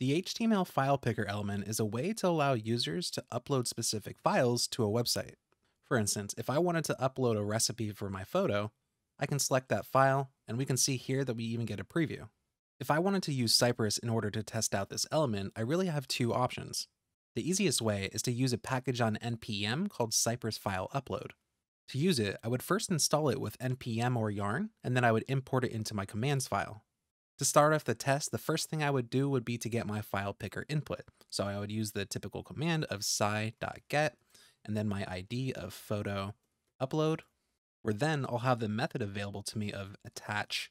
The HTML file picker element is a way to allow users to upload specific files to a website. For instance, if I wanted to upload a recipe for my photo, I can select that file, and we can see here that we even get a preview. If I wanted to use Cypress in order to test out this element, I really have two options. The easiest way is to use a package on NPM called Cypress File Upload. To use it, I would first install it with NPM or Yarn, and then I would import it into my commands file. To start off the test, the first thing I would do would be to get my file picker input. So I would use the typical command of sci.get and then my ID of photo upload, where then I'll have the method available to me of attach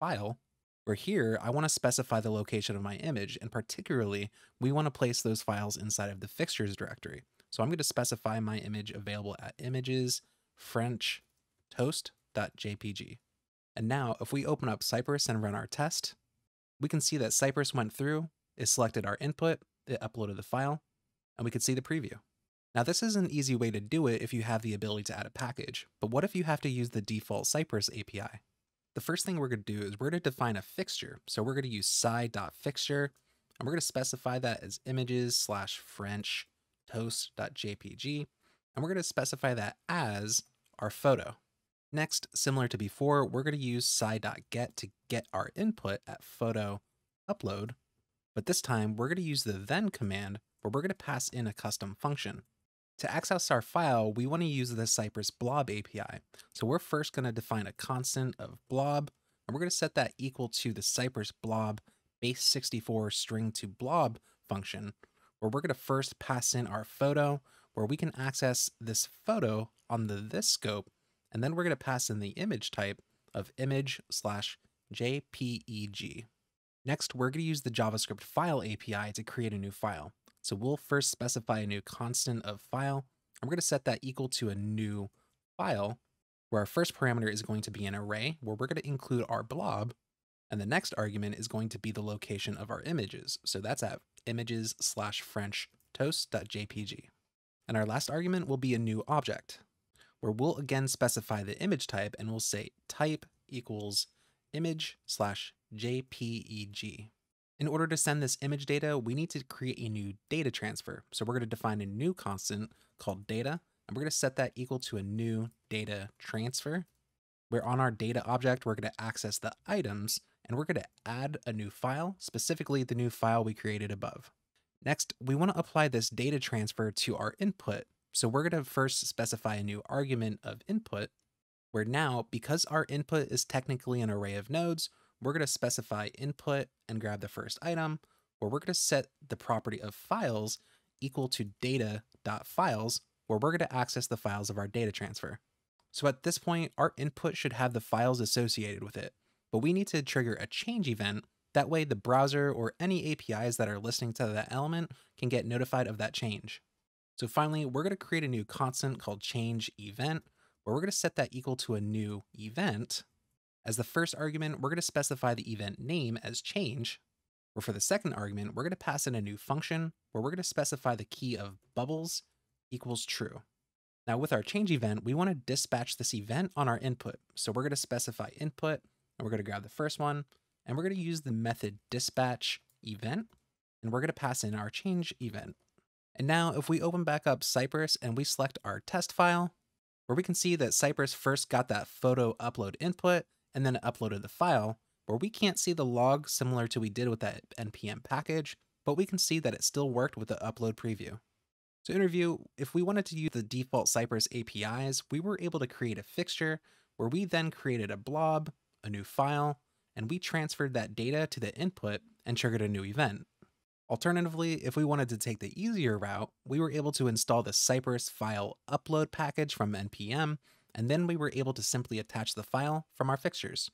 file, where here I want to specify the location of my image, and particularly we want to place those files inside of the fixtures directory. So I'm going to specify my image available at images french toast.jpg. And now if we open up Cypress and run our test, we can see that Cypress went through, it selected our input, it uploaded the file, and we could see the preview. Now this is an easy way to do it if you have the ability to add a package, but what if you have to use the default Cypress API? The first thing we're going to do is we're going to define a fixture. So we're going to use sci.fixture, and we're going to specify that as images slash French toast.jpg, and we're going to specify that as our photo. Next, similar to before, we're going to use cy.get to get our input at photo upload, but this time we're going to use the then command where we're going to pass in a custom function. To access our file, we want to use the Cypress blob API. So we're first going to define a constant of blob, and we're going to set that equal to the Cypress blob base64 string to blob function, where we're going to first pass in our photo, where we can access this photo on the this scope and then we're going to pass in the image type of image slash JPEG. Next, we're going to use the JavaScript file API to create a new file. So we'll first specify a new constant of file, and we're going to set that equal to a new file, where our first parameter is going to be an array, where we're going to include our blob, and the next argument is going to be the location of our images. So that's at images slash french toast.jpg. And our last argument will be a new object where we'll again specify the image type and we'll say type equals image slash JPEG. In order to send this image data, we need to create a new data transfer. So we're going to define a new constant called data, and we're going to set that equal to a new data transfer. Where on our data object, we're going to access the items, and we're going to add a new file, specifically the new file we created above. Next, we want to apply this data transfer to our input, so we're going to first specify a new argument of input, where now, because our input is technically an array of nodes, we're going to specify input and grab the first item, where we're going to set the property of files equal to data.files, where we're going to access the files of our data transfer. So at this point, our input should have the files associated with it, but we need to trigger a change event. That way the browser or any APIs that are listening to that element can get notified of that change. So finally, we're going to create a new constant called change event, where we're going to set that equal to a new event. As the first argument, we're going to specify the event name as change, where for the second argument, we're going to pass in a new function where we're going to specify the key of bubbles equals true. Now with our change event, we want to dispatch this event on our input. So we're going to specify input and we're going to grab the first one and we're going to use the method dispatch event and we're going to pass in our change event. And now if we open back up Cypress and we select our test file, where we can see that Cypress first got that photo upload input and then uploaded the file, where we can't see the log similar to we did with that NPM package, but we can see that it still worked with the upload preview. So in review, if we wanted to use the default Cypress APIs, we were able to create a fixture where we then created a blob, a new file, and we transferred that data to the input and triggered a new event. Alternatively, if we wanted to take the easier route, we were able to install the Cypress file upload package from NPM, and then we were able to simply attach the file from our fixtures.